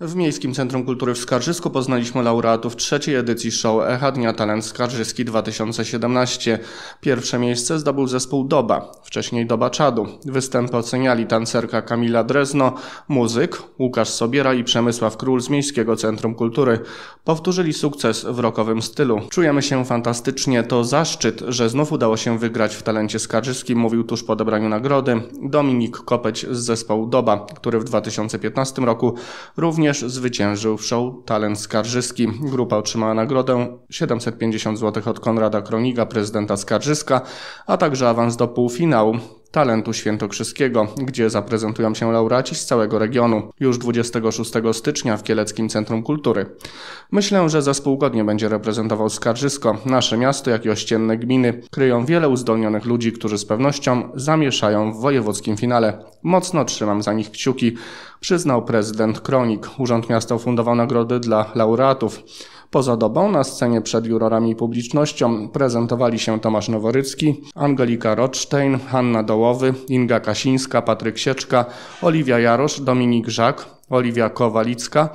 W Miejskim Centrum Kultury w Skarżysku poznaliśmy laureatów trzeciej edycji show Echa Dnia Talent Skarżyski 2017. Pierwsze miejsce zdobył zespół Doba, wcześniej Doba Czadu. Występy oceniali tancerka Kamila Drezno, muzyk Łukasz Sobiera i Przemysław Król z Miejskiego Centrum Kultury. Powtórzyli sukces w rokowym stylu. Czujemy się fantastycznie, to zaszczyt, że znów udało się wygrać w talencie skarżyskim, mówił tuż po odebraniu nagrody Dominik Kopeć z zespołu Doba, który w 2015 roku również również show talent skarżyski. Grupa otrzymała nagrodę 750 zł od Konrada Kroniga, prezydenta Skarżyska, a także awans do półfinału. Talentu Świętokrzyskiego, gdzie zaprezentują się laureaci z całego regionu już 26 stycznia w Kieleckim Centrum Kultury. Myślę, że zespół godnie będzie reprezentował Skarżysko. Nasze miasto, jak i ościenne gminy kryją wiele uzdolnionych ludzi, którzy z pewnością zamieszają w wojewódzkim finale. Mocno trzymam za nich kciuki, przyznał prezydent Kronik. Urząd Miasta ufundował nagrody dla laureatów. Poza dobą na scenie przed jurorami i publicznością prezentowali się Tomasz Noworycki, Angelika Rotstein, Hanna Dołowy, Inga Kasińska, Patryk Sieczka, Oliwia Jarosz, Dominik Żak, Oliwia Kowalicka,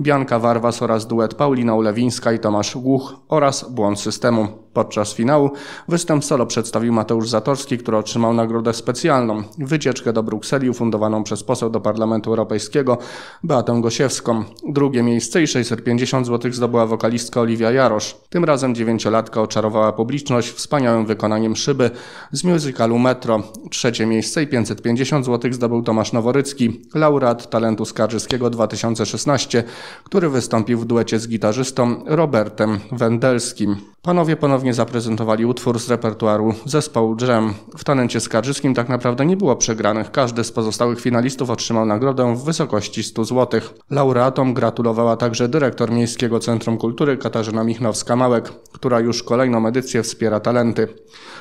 Bianka Warwas oraz duet Paulina Ulewińska i Tomasz Głuch oraz Błąd Systemu. Podczas finału występ solo przedstawił Mateusz Zatorski, który otrzymał nagrodę specjalną – wycieczkę do Brukseli ufundowaną przez poseł do Parlamentu Europejskiego Beatę Gosiewską. Drugie miejsce i 650 zł zdobyła wokalistka Oliwia Jarosz. Tym razem dziewięciolatka oczarowała publiczność wspaniałym wykonaniem szyby z musicalu Metro. Trzecie miejsce i 550 zł zdobył Tomasz Noworycki, laureat talentu skarży Obywatelskiego 2016, który wystąpił w duecie z gitarzystą Robertem Wendelskim. Panowie ponownie zaprezentowali utwór z repertuaru zespołu Dżem. W talencie skarżyskim tak naprawdę nie było przegranych. Każdy z pozostałych finalistów otrzymał nagrodę w wysokości 100 zł. Laureatom gratulowała także dyrektor Miejskiego Centrum Kultury Katarzyna Michnowska-Małek, która już kolejną edycję wspiera talenty.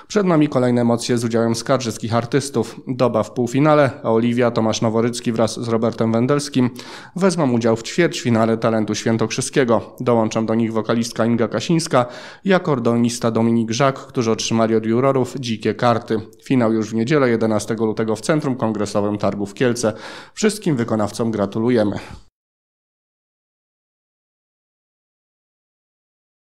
Przed nami kolejne emocje z udziałem skarżyskich artystów. Doba w półfinale, a Oliwia Tomasz Noworycki wraz z Robertem Wendelskim Polskim wezmą udział w ćwierćfinale talentu świętokrzyskiego. Dołączam do nich wokalistka Inga Kasińska i akordonista Dominik Żak, którzy otrzymali od jurorów dzikie karty. Finał już w niedzielę 11 lutego w Centrum Kongresowym Targów Kielce. Wszystkim wykonawcom gratulujemy.